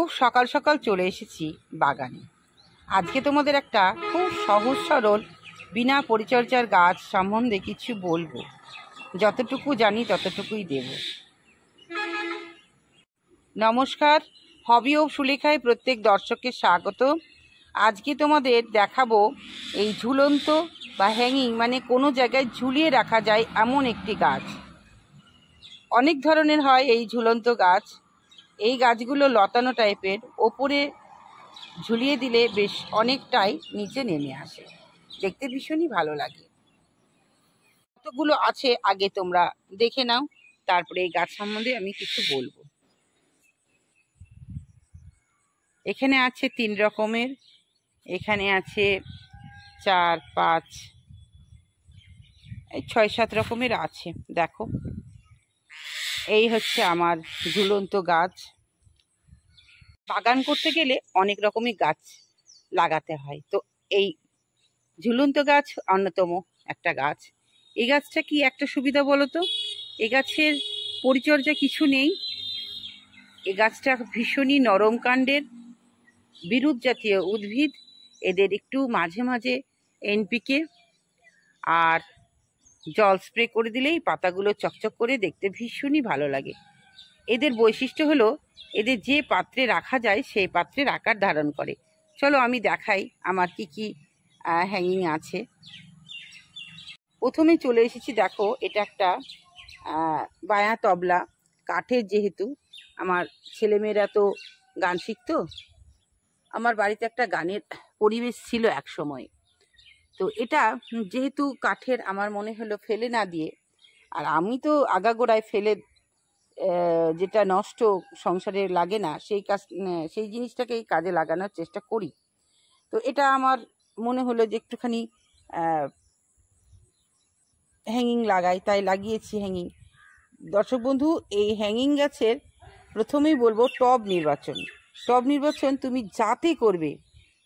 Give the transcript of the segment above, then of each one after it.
খুব সকাল সকাল চলে এসেছি বাগানে আজকে তোমাদের একটা খুব সহজ সরল বিনা পরিচর্যার গাছ সম্বন্ধে কিছু বলবো যতটুকু জানি ততটুকুই দেব নমস্কার হবি ও সুলেখায় প্রত্যেক দর্শককে স্বাগত আজকে তোমাদের দেখাবো এই ঝুলন্ত বা হ্যাঙ্গিং মানে কোনো জায়গায় ঝুলিয়ে রাখা যায় এমন একটি গাছ অনেক ধরনের হয় এই ঝুলন্ত গাছ এই গাছগুলো লতানো টাইপের ওপরে ঝুলিয়ে দিলে বেশ অনেকটাই নিচে নেমে আসে দেখতে ভীষণই ভালো লাগে কতগুলো আছে আগে তোমরা দেখে নাও তারপরে এই গাছ সম্বন্ধে আমি কিছু বলবো এখানে আছে তিন রকমের এখানে আছে চার পাঁচ ছয় সাত রকমের আছে দেখো এই হচ্ছে আমার ঝুলন্ত গাছ বাগান করতে গেলে অনেক রকমই গাছ লাগাতে হয় তো এই ঝুলন্ত গাছ অন্যতম একটা গাছ এই গাছটা কি একটা সুবিধা বলো তো এ গাছের পরিচর্যা কিছু নেই এ গাছটা ভীষণই নরম কাণ্ডের বিরূপ জাতীয় উদ্ভিদ এদের একটু মাঝে মাঝে এনপিকে আর জল স্প্রে করে দিলেই পাতাগুলো চকচক করে দেখতে ভীষণই ভালো লাগে এদের বৈশিষ্ট্য হলো এদের যে পাত্রে রাখা যায় সেই পাত্রের আকার ধারণ করে চলো আমি দেখাই আমার কি কি হ্যাঙ্গিং আছে প্রথমে চলে এসেছি দেখো এটা একটা বায়া তবলা কাঠের যেহেতু আমার ছেলেমেয়েরা তো গান শিখতো আমার বাড়িতে একটা গানের পরিবেশ ছিল এক সময় তো এটা যেহেতু কাঠের আমার মনে হলো ফেলে না দিয়ে আর আমি তো আগাগোড়ায় ফেলে যেটা নষ্ট সংসারে লাগে না সেই কাজ সেই জিনিসটাকেই কাজে লাগানোর চেষ্টা করি তো এটা আমার মনে হলো যে একটুখানি হ্যাঙ্গিং লাগাই তাই লাগিয়েছি হ্যাঙ্গিং দর্শক বন্ধু এই হ্যাঙ্গিং গাছের প্রথমেই বলবো টব নির্বাচন টব নির্বাচন তুমি যাতে করবে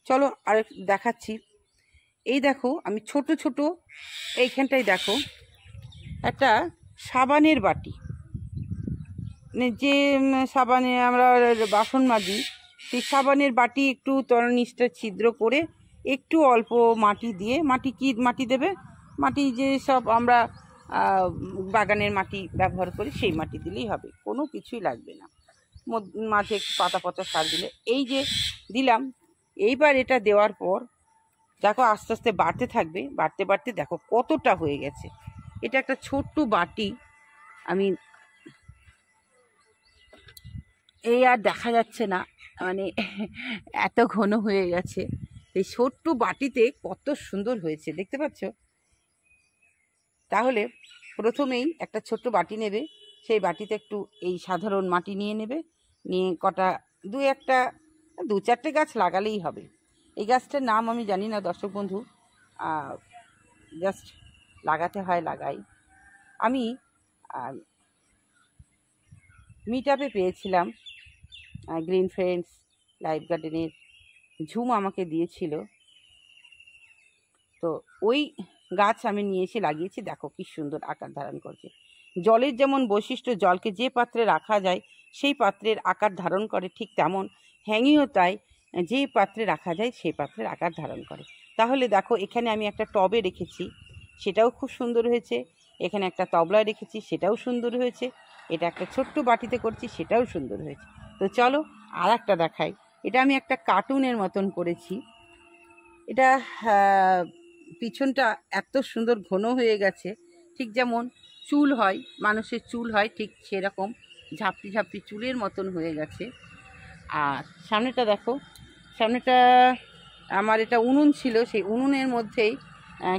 চলো আর দেখাচ্ছি এই দেখো আমি ছোট ছোট এইখানটাই দেখো একটা সাবানের বাটি মানে যে সাবানে আমরা বাসন মাজি সেই সাবানের বাটি একটু তর নিচটা ছিদ্র করে একটু অল্প মাটি দিয়ে মাটি কি মাটি দেবে মাটি যে সব আমরা বাগানের মাটি ব্যবহার করি সেই মাটি দিলেই হবে কোনো কিছুই লাগবে না মাঝে পাতা পাতা সার দিলে এই যে দিলাম এইবার এটা দেওয়ার পর দেখো আস্তে আস্তে বাড়তে থাকবে বাড়তে বাড়তে দেখো কতটা হয়ে গেছে এটা একটা ছোট্ট বাটি আমি এই আর দেখা যাচ্ছে না মানে এত ঘন হয়ে গেছে এই ছোট্ট বাটিতে কত সুন্দর হয়েছে দেখতে পাচ্ছ তাহলে প্রথমেই একটা ছোট্ট বাটি নেবে সেই বাটিতে একটু এই সাধারণ মাটি নিয়ে নেবে নিয়ে কটা দু একটা দু চারটে গাছ লাগালেই হবে এই গাছটার নাম আমি জানি না দর্শক বন্ধু জাস্ট লাগাতে হয় লাগাই আমি মিট আপে পেয়েছিলাম গ্রিন ফ্রেন্ডস লাইফ গার্ডেনের ঝুম আমাকে দিয়েছিল তো ওই গাছ আমি নিয়ে এসে লাগিয়েছি দেখো কি সুন্দর আকার ধারণ করছে জলের যেমন বৈশিষ্ট্য জলকে যে পাত্রে রাখা যায় সেই পাত্রের আকার ধারণ করে ঠিক তেমন হ্যাঙিও তাই যে পাত্রে রাখা যায় সেই পাত্রের আকার ধারণ করে তাহলে দেখো এখানে আমি একটা টবে রেখেছি সেটাও খুব সুন্দর হয়েছে এখানে একটা তবলা রেখেছি সেটাও সুন্দর হয়েছে এটা একটা ছোট্ট বাটিতে করছি সেটাও সুন্দর হয়েছে তো চলো আর একটা দেখাই এটা আমি একটা কার্টুনের মতন করেছি এটা পিছনটা এত সুন্দর ঘন হয়ে গেছে ঠিক যেমন চুল হয় মানুষের চুল হয় ঠিক সেরকম ঝাপটি ঝাপটি চুলের মতন হয়ে গেছে আর সামনেটা দেখো সামনেটা আমার এটা উনুন ছিল সেই উনুনের মধ্যেই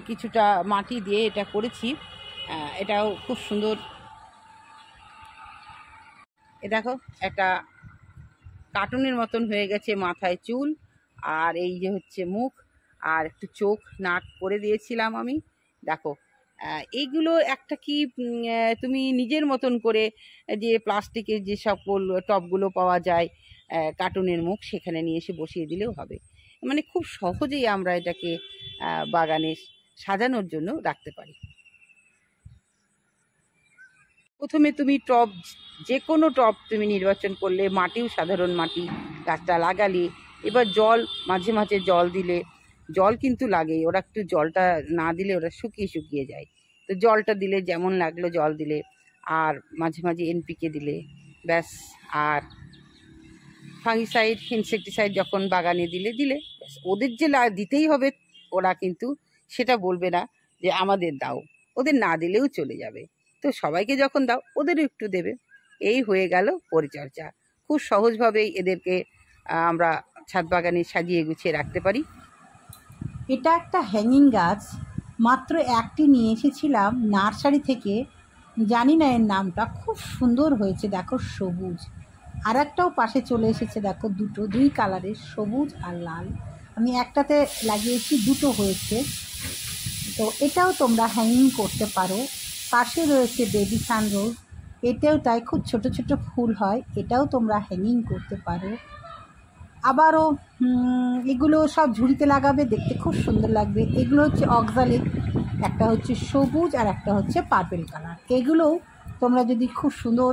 কিছুটা মাটি দিয়ে এটা করেছি এটাও খুব সুন্দর এ দেখো একটা কার্টুনের মতন হয়ে গেছে মাথায় চুল আর এই যে হচ্ছে মুখ আর একটু চোখ নাক করে দিয়েছিলাম আমি দেখো এইগুলো একটা কি তুমি নিজের মতন করে যে প্লাস্টিকের যে সকল টপগুলো পাওয়া যায় কার্টুনের মুখ সেখানে নিয়ে এসে বসিয়ে দিলেও হবে মানে খুব সহজেই আমরা এটাকে বাগানে সাজানোর জন্য রাখতে পারি প্রথমে তুমি টব যে কোনো টব তুমি নির্বাচন করলে মাটিও সাধারণ মাটি গাছটা লাগালে এবার জল মাঝে মাঝে জল দিলে জল কিন্তু লাগে ওরা একটু জলটা না দিলে ওরা শুকিয়ে শুকিয়ে যায় তো জলটা দিলে যেমন লাগলো জল দিলে আর মাঝে মাঝে এনপিকে দিলে ব্যাস আর ফাঙ্গিসাইড ইনসেকটিসাইড যখন বাগানে দিলে দিলে ওদের যে দিতেই হবে ওরা কিন্তু সেটা বলবে না যে আমাদের দাও ওদের না দিলেও চলে যাবে তো সবাইকে যখন দাও ওদেরও একটু দেবে এই হয়ে গেল পরিচর্যা খুব সহজভাবেই এদেরকে আমরা ছাদ বাগানে সাজিয়ে গুছিয়ে রাখতে পারি এটা একটা হ্যাঙ্গিং গাছ মাত্র একটি নিয়ে এসেছিলাম নার্সারি থেকে জানি না এর নামটা খুব সুন্দর হয়েছে দেখো সবুজ আর একটাও পাশে চলে এসেছে দেখো দুটো দুই কালারের সবুজ আর লাল আমি একটাতে লাগিয়েছি দুটো হয়েছে তো এটাও তোমরা হ্যাঙ্গিং করতে পারো পাশে রয়েছে বেবি রোজ এটাও তাই খুব ছোট ছোট ফুল হয় এটাও তোমরা হ্যাঙ্গিং করতে পারো আবারও এগুলো সব ঝুড়িতে লাগাবে দেখতে খুব সুন্দর লাগবে এগুলো হচ্ছে অক্সালিক একটা হচ্ছে সবুজ আর একটা হচ্ছে পার্পেল কালার এগুলোও তোমরা যদি খুব সুন্দর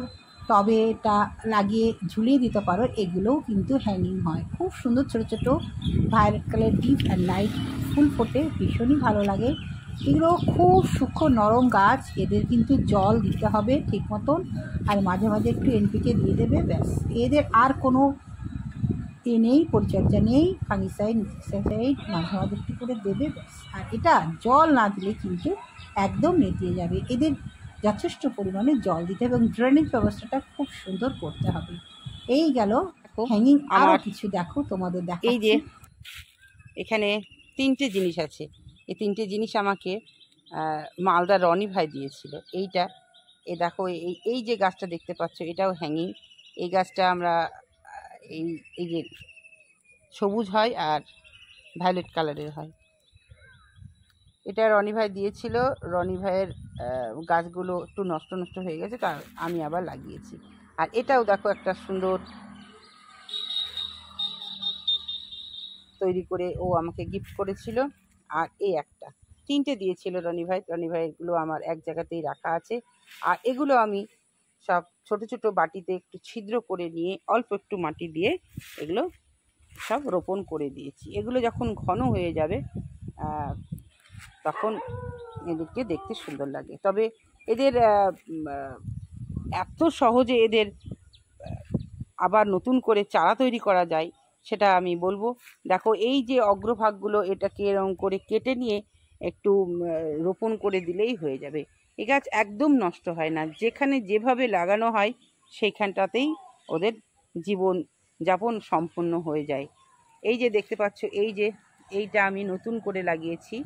তবে এটা লাগিয়ে ঝুলিয়ে দিতে পারো এগুলোও কিন্তু হ্যাঙ্গিং হয় খুব সুন্দর ছোটো ছোটো violet colour deep and light ফুল ফোটে ভীষণই ভালো লাগে এগুলো খুব সূক্ষ্ম নরম গাছ এদের কিন্তু জল দিতে হবে ঠিক মতন আর মাঝে মাঝে একটু এনপিকে দিয়ে দেবে ব্যাস এদের আর কোনো এ নেই পরিচর্যা নেই ফাঙ্গিসাইড মাঝে মাঝে একটু করে দেবে ব্যাস আর এটা জল না দিলে কিন্তু একদম নেতিয়ে যাবে এদের যথেষ্ট পরিমাণে জল দিতে হবে এবং ড্রেনেজ ব্যবস্থাটা খুব সুন্দর করতে হবে এই গেল হ্যাঙ্গিং আরও কিছু দেখো তোমাদের দেখো এই যে এখানে তিনটে জিনিস আছে এই তিনটে জিনিস আমাকে মালদা রনি ভাই দিয়েছিল এইটা এ দেখো এই এই যে গাছটা দেখতে পাচ্ছ এটাও হ্যাঙ্গিং এই গাছটা আমরা এই এই যে সবুজ হয় আর ভায়োলেট কালারের হয় এটা রনি ভাই দিয়েছিল রনি ভাইয়ের গাছগুলো একটু নষ্ট নষ্ট হয়ে গেছে তার আমি আবার লাগিয়েছি আর এটাও দেখো একটা সুন্দর তৈরি করে ও আমাকে গিফট করেছিল আর এই একটা তিনটে দিয়েছিল রনি ভাই রনি ভাইগুলো আমার এক জায়গাতেই রাখা আছে আর এগুলো আমি সব ছোট ছোট বাটিতে একটু ছিদ্র করে নিয়ে অল্প একটু মাটি দিয়ে এগুলো সব রোপণ করে দিয়েছি এগুলো যখন ঘন হয়ে যাবে তখন এদেরকে দেখতে সুন্দর লাগে তবে এদের এত সহজে এদের আবার নতুন করে চারা তৈরি করা যায় সেটা আমি বলবো দেখো এই যে অগ্রভাগগুলো এটাকে এরকম করে কেটে নিয়ে একটু রোপণ করে দিলেই হয়ে যাবে এ গাছ একদম নষ্ট হয় না যেখানে যেভাবে লাগানো হয় সেইখানটাতেই ওদের জীবন যাপন সম্পূর্ণ হয়ে যায় এই যে দেখতে পাচ্ছ এই যে এইটা আমি নতুন করে লাগিয়েছি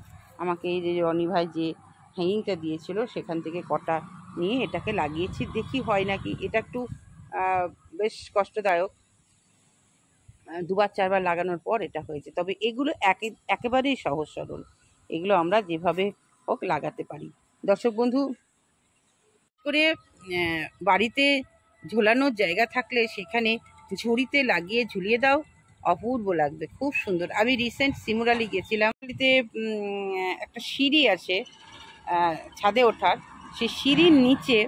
আমাকে এই যে রনি ভাই যে হ্যাঙ্গিংটা দিয়েছিল সেখান থেকে কটা নিয়ে এটাকে লাগিয়েছি দেখি হয় নাকি এটা একটু বেশ কষ্টদায়ক দুবার চারবার লাগানোর পর এটা হয়েছে তবে এগুলো একে একেবারেই সহজ সরল এগুলো আমরা যেভাবে হোক লাগাতে পারি দর্শক বন্ধু করে বাড়িতে ঝোলানোর জায়গা থাকলে সেখানে ঝুড়িতে লাগিয়ে ঝুলিয়ে দাও অপূর্ব লাগবে খুব সুন্দর আমি রিসেন্ট সিমুরালি গেছিলাম একটা সিঁড়ি আছে ছাদে ওঠার সেই সিঁড়ির নিচে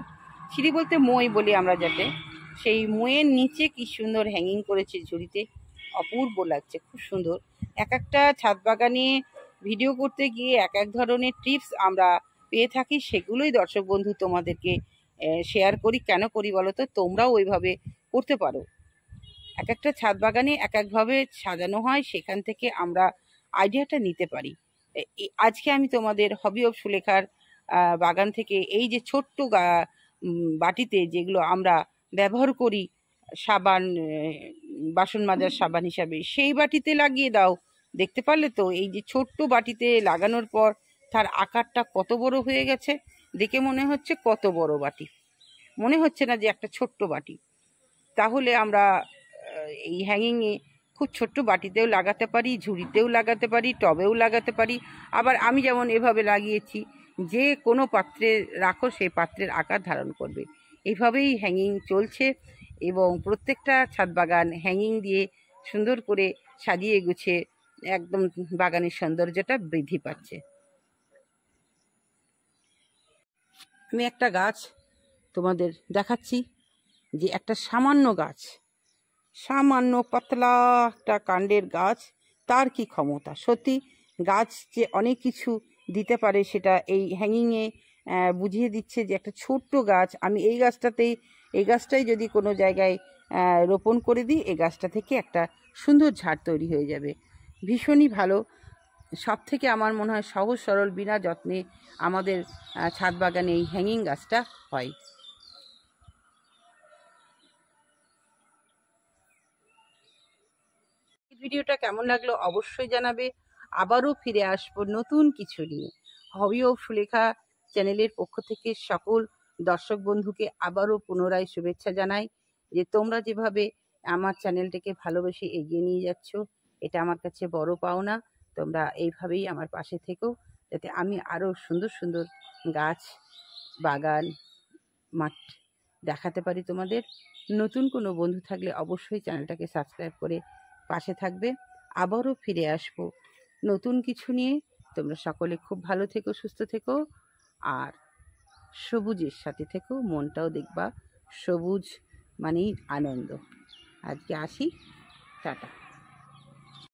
সিঁড়ি বলতে মই বলি আমরা যাতে সেই মইয়ের নিচে কি সুন্দর হ্যাঙ্গিং করেছে ঝুড়িতে অপূর্ব লাগছে খুব সুন্দর এক একটা ছাদ বাগানে ভিডিও করতে গিয়ে এক এক ধরনের টিপস আমরা পেয়ে থাকি সেগুলোই দর্শক বন্ধু তোমাদেরকে শেয়ার করি কেন করি বলো তো তোমরাও ওইভাবে করতে পারো এক একটা ছাদ বাগানে এক একভাবে সাজানো হয় সেখান থেকে আমরা আইডিয়াটা নিতে পারি আজকে আমি তোমাদের হবি অফ সুলেখার বাগান থেকে এই যে ছোট্ট বাটিতে যেগুলো আমরা ব্যবহার করি সাবান বাসন মাজার সাবান হিসাবে সেই বাটিতে লাগিয়ে দাও দেখতে পারলে তো এই যে ছোট্ট বাটিতে লাগানোর পর তার আকারটা কত বড় হয়ে গেছে দেখে মনে হচ্ছে কত বড় বাটি মনে হচ্ছে না যে একটা ছোট্ট বাটি তাহলে আমরা এই হ্যাঙ্গিংয়ে খুব ছোট্ট বাটিতেও লাগাতে পারি ঝুড়িতেও লাগাতে পারি টবেও লাগাতে পারি আবার আমি যেমন এভাবে লাগিয়েছি যে কোনো পাত্রে রাখো সেই পাত্রের আকার ধারণ করবে এইভাবেই হ্যাঙ্গিং চলছে এবং প্রত্যেকটা ছাদ বাগান হ্যাঙ্গিং দিয়ে সুন্দর করে সাজিয়ে গুছিয়ে একদম বাগানের সৌন্দর্যটা বৃদ্ধি পাচ্ছে আমি একটা গাছ তোমাদের দেখাচ্ছি যে একটা সামান্য গাছ সামান্য পাতলা একটা কাণ্ডের গাছ তার কি ক্ষমতা সত্যি গাছ যে অনেক কিছু দিতে পারে সেটা এই হ্যাঙ্গিংয়ে বুঝিয়ে দিচ্ছে যে একটা ছোট্ট গাছ আমি এই গাছটাতেই এই গাছটাই যদি কোনো জায়গায় রোপণ করে দিই এই গাছটা থেকে একটা সুন্দর ঝাড় তৈরি হয়ে যাবে ভীষণই ভালো সব থেকে আমার মনে হয় সহজ সরল বিনা যত্নে আমাদের ছাদ বাগানে এই হ্যাঙ্গিং গাছটা হয় ভিডিওটা কেমন লাগলো অবশ্যই জানাবে আবারও ফিরে আসবো নতুন কিছু নিয়ে হবি ও সুলেখা চ্যানেলের পক্ষ থেকে সকল দর্শক বন্ধুকে আবারও পুনরায় শুভেচ্ছা জানাই যে তোমরা যেভাবে আমার চ্যানেলটাকে ভালোবেসে এগিয়ে নিয়ে যাচ্ছ এটা আমার কাছে বড় পাওনা তোমরা এইভাবেই আমার পাশে থেকো যাতে আমি আরও সুন্দর সুন্দর গাছ বাগান মাঠ দেখাতে পারি তোমাদের নতুন কোনো বন্ধু থাকলে অবশ্যই চ্যানেলটাকে সাবস্ক্রাইব করে পাশে থাকবে আবারও ফিরে আসব নতুন কিছু নিয়ে তোমরা সকলে খুব ভালো থেকো সুস্থ থেকো আর সবুজের সাথে থেকো মনটাও দেখবা সবুজ মানেই আনন্দ আজকে আসি টাটা